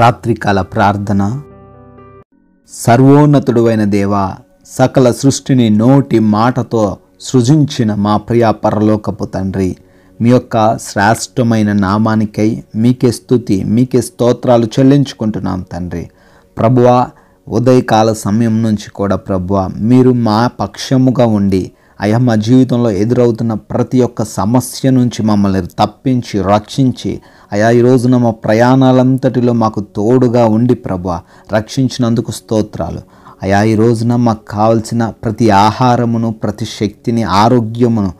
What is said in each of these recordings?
రాత్రికాల ప్రార్థన సర్వోన్నతుడువైన దేవ సకల సృష్టిని నోటి మాటతో సృజించిన మా ప్రియా పరలోకపు తండ్రి మీ యొక్క శ్రేష్టమైన నామానికై మీకే స్థుతి మీకే స్తోత్రాలు చెల్లించుకుంటున్నాం తండ్రి ప్రభువ ఉదయకాల సమయం నుంచి కూడా ప్రభువ మీరు మా పక్షముగా ఉండి అయ్యా మా జీవితంలో ఎదురవుతున్న ప్రతి ఒక్క సమస్య నుంచి మమ్మల్ని తప్పించి రక్షించి అయా ఈ రోజున మా ప్రయాణాలంతటిలో మాకు తోడుగా ఉండి ప్రభా రక్షించినందుకు స్తోత్రాలు అయా ఈ రోజున మాకు కావలసిన ప్రతి ఆహారమును ప్రతి శక్తిని ఆరోగ్యమును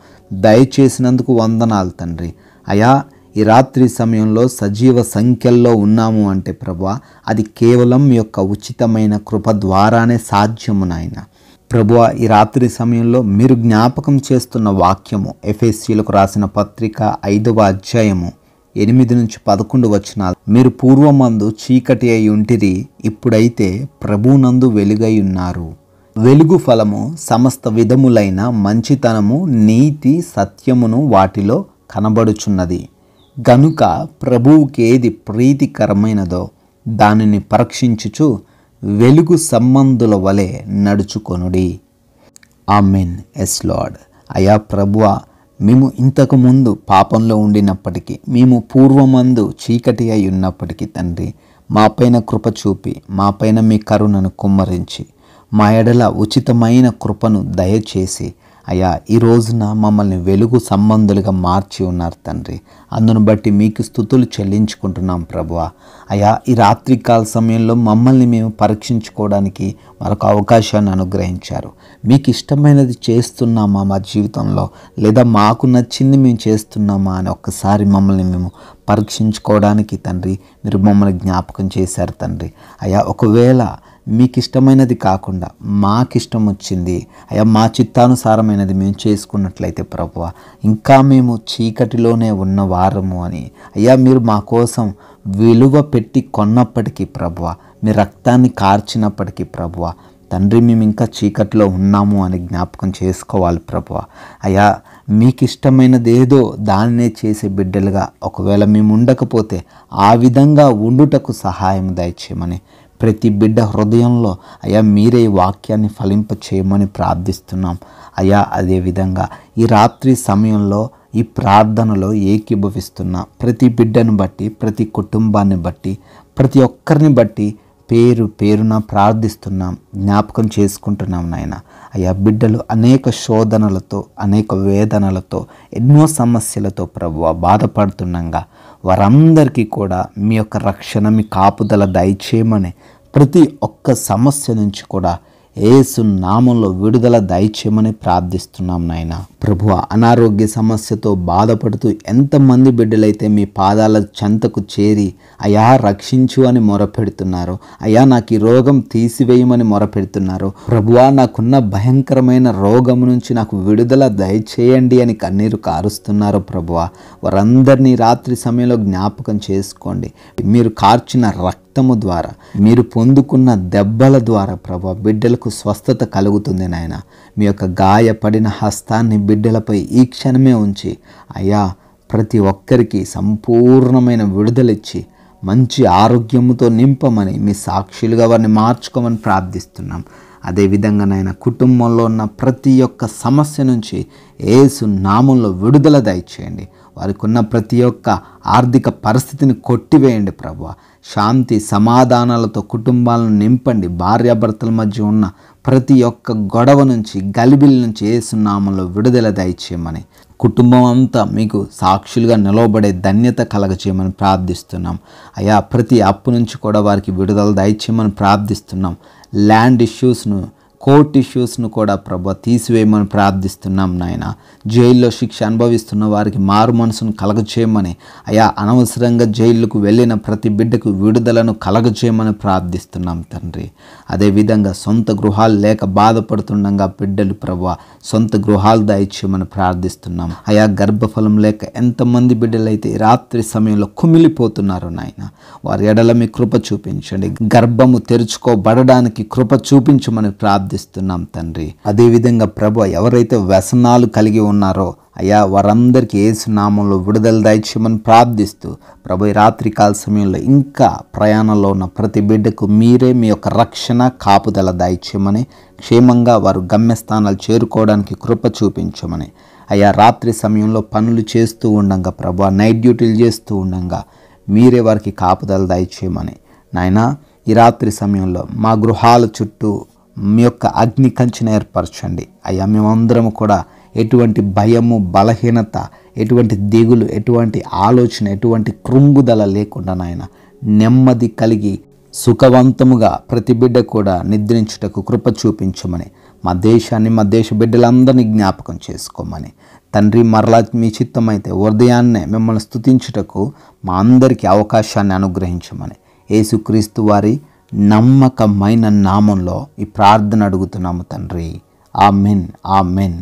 దయచేసినందుకు వందనాలు తండ్రి అయా ఈ రాత్రి సమయంలో సజీవ సంఖ్యల్లో ఉన్నాము అంటే ప్రభా అది కేవలం యొక్క ఉచితమైన కృప ద్వారానే సాధ్యము నాయనా ప్రభువ ఈ రాత్రి సమయంలో మీరు జ్ఞాపకం చేస్తున్న వాక్యము ఎఫ్ఎస్సీలకు రాసిన పత్రిక ఐదవ అధ్యాయము ఎనిమిది నుంచి పదకొండు వచ్చిన మీరు పూర్వమందు చీకటి అయి ఉంటిరి ఇప్పుడైతే ప్రభునందు వెలుగై ఉన్నారు వెలుగు ఫలము సమస్త విధములైన మంచితనము నీతి సత్యమును వాటిలో కనబడుచున్నది గనుక ప్రభువుకేది ప్రీతికరమైనదో దానిని పరీక్షించుచు వెలుగు సంబంధుల వలె నడుచుకొనుడి ఆమెన్ ఎస్ లాడ్ అయా ప్రభువ మేము ఇంతకుముందు పాపంలో ఉండినప్పటికీ మేము పూర్వమందు చీకటి అయి ఉన్నప్పటికీ తండ్రి మాపైన కృప చూపి మాపైన మీ కరుణను కుమ్మరించి మా ఎడల ఉచితమైన కృపను దయచేసి అయ్యా ఈ రోజున మమ్మల్ని వెలుగు సంబంధులుగా మార్చి ఉన్నారు తండ్రి అందును బట్టి మీకు స్థుతులు చెల్లించుకుంటున్నాం ప్రభువ అయ్యా ఈ రాత్రికాల సమయంలో మమ్మల్ని మేము పరీక్షించుకోవడానికి మరొక అవకాశాన్ని అనుగ్రహించారు మీకు ఇష్టమైనది చేస్తున్నామా మా జీవితంలో లేదా మాకు నచ్చింది మేము చేస్తున్నామా అని ఒక్కసారి మమ్మల్ని మేము పరీక్షించుకోవడానికి తండ్రి మీరు మమ్మల్ని జ్ఞాపకం చేశారు తండ్రి అయ్యా ఒకవేళ మీకు ఇష్టమైనది కాకుండా ఇష్టం వచ్చింది అయ్యా మా చిత్తానుసారమైనది మేము చేసుకున్నట్లయితే ప్రభు ఇంకా మేము చీకటిలోనే ఉన్న వారము అని అయ్యా మీరు మా కోసం విలువ పెట్టి కొన్నప్పటికీ ప్రభువ మీ రక్తాన్ని కార్చినప్పటికీ ప్రభువ తండ్రి మేము ఇంకా చీకట్లో ఉన్నాము అని జ్ఞాపకం చేసుకోవాలి ప్రభువ అయ్యా మీకు ఏదో దాన్నే చేసే బిడ్డలుగా ఒకవేళ మేము ఉండకపోతే ఆ విధంగా ఉండుటకు సహాయం దయచేయమని ప్రతి బిడ్డ హృదయంలో అయా మీరే వాక్యాన్ని ఫలింప చేయమని ప్రార్థిస్తున్నాం అయా అదేవిధంగా ఈ రాత్రి సమయంలో ఈ ప్రార్థనలో ఏకీభవిస్తున్న ప్రతి బిడ్డను బట్టి ప్రతి కుటుంబాన్ని బట్టి ప్రతి ఒక్కరిని బట్టి పేరు పేరున ప్రార్థిస్తున్నాం జ్ఞాపకం చేసుకుంటున్నాం నాయన అయ్యా బిడ్డలు అనేక శోధనలతో అనేక వేదనలతో ఎన్నో సమస్యలతో ప్రభు బాధపడుతుండగా వారందరికీ కూడా మీ యొక్క రక్షణ మీ కాపుదల దయచేయమని ప్రతి ఒక్క సమస్య నుంచి కూడా ఏసు నామంలో విడుదల దయచేయమని ప్రార్థిస్తున్నాం నాయన ప్రభు అనారోగ్య సమస్యతో బాధపడుతూ ఎంతమంది బిడ్డలైతే మీ పాదాల చెంతకు చేరి అయా రక్షించు అని మొరపెడుతున్నారు అయా నాకు ఈ రోగం తీసివేయమని మొరపెడుతున్నారు ప్రభువా నాకున్న భయంకరమైన రోగం నుంచి నాకు విడుదల దయచేయండి అని కన్నీరు కారుస్తున్నారు ప్రభువా వారందరినీ రాత్రి సమయంలో జ్ఞాపకం చేసుకోండి మీరు కార్చిన రక్ రక్తము ద్వారా మీరు పొందుకున్న దెబ్బల ద్వారా ప్రభా బిడ్డలకు స్వస్థత కలుగుతుంది నాయన మీ యొక్క గాయపడిన హస్తాన్ని బిడ్డలపై ఈ క్షణమే ఉంచి అయ్యా ప్రతి ఒక్కరికి సంపూర్ణమైన విడుదలిచ్చి మంచి ఆరోగ్యముతో నింపమని మీ సాక్షులుగా వారిని మార్చుకోమని ప్రార్థిస్తున్నాం అదేవిధంగా నాయన కుటుంబంలో ఉన్న ప్రతి ఒక్క సమస్య నుంచి ఏసు నామంలో విడుదల దయచేయండి వారికి ఉన్న ప్రతి ఒక్క ఆర్థిక పరిస్థితిని కొట్టివేయండి ప్రభు శాంతి సమాధానాలతో కుటుంబాలను నింపండి భార్యాభర్తల మధ్య ఉన్న ప్రతి ఒక్క గొడవ నుంచి గలిబిలి నుంచి ఏసునామంలో విడుదల దయచేయమని కుటుంబం అంతా మీకు సాక్షులుగా నిలవబడే ధన్యత కలగచేయమని ప్రార్థిస్తున్నాం అయా ప్రతి అప్పు నుంచి కూడా వారికి విడుదల దయచేయమని ప్రార్థిస్తున్నాం ల్యాండ్ ఇష్యూస్ను కోర్ట్ ఇష్యూస్ను కూడా ప్రభా తీసివేయమని ప్రార్థిస్తున్నాం నాయన జైల్లో శిక్ష అనుభవిస్తున్న వారికి మారు మనసును కలగచేయమని అయా అనవసరంగా జైళ్ళకు వెళ్ళిన ప్రతి బిడ్డకు విడుదలను కలగచేయమని ప్రార్థిస్తున్నాం తండ్రి అదేవిధంగా సొంత గృహాలు లేక బాధపడుతుండగా బిడ్డలు ప్రభా సొంత గృహాలు దాయిచ్చేయమని ప్రార్థిస్తున్నాం అయా గర్భఫలం లేక ఎంతమంది బిడ్డలైతే రాత్రి సమయంలో కుమిలిపోతున్నారు నాయన వారి ఎడల మీ కృప చూపించండి గర్భము తెరుచుకోబడడానికి కృప చూపించమని ప్రార్థి ప్రార్థిస్తున్నాం తండ్రి అదేవిధంగా ప్రభు ఎవరైతే వ్యసనాలు కలిగి ఉన్నారో అయా వారందరికీ ఏసునామంలో విడుదల దయచేయమని ప్రార్థిస్తూ ప్రభు రాత్రి కాల సమయంలో ఇంకా ప్రయాణంలో ఉన్న ప్రతి బిడ్డకు మీరే మీ యొక్క రక్షణ కాపుదల దయచేయమని క్షేమంగా వారు గమ్యస్థానాలు చేరుకోవడానికి కృప చూపించమని అయా రాత్రి సమయంలో పనులు చేస్తూ ఉండంగా ప్రభు నైట్ డ్యూటీలు చేస్తూ ఉండగా మీరే వారికి కాపుదల దయచేయమని నాయనా ఈ రాత్రి సమయంలో మా గృహాల చుట్టూ మీ యొక్క అగ్ని కంచెను ఏర్పరచండి అయ్యా మేమందరము కూడా ఎటువంటి భయము బలహీనత ఎటువంటి దిగులు ఎటువంటి ఆలోచన ఎటువంటి కృంగుదల లేకుండా నాయన నెమ్మది కలిగి సుఖవంతముగా ప్రతి బిడ్డ కూడా నిద్రించుటకు కృప చూపించమని మా దేశాన్ని మా దేశ బిడ్డలందరినీ జ్ఞాపకం చేసుకోమని తండ్రి మరలా మీ చిత్తమైతే ఉదయాన్నే మిమ్మల్ని స్థుతించుటకు మా అందరికీ అవకాశాన్ని అనుగ్రహించమని యేసుక్రీస్తు వారి నమ్మకమైన నామంలో ఈ ప్రార్థన అడుగుతున్నాము తండ్రి ఆ మెన్ ఆ మెన్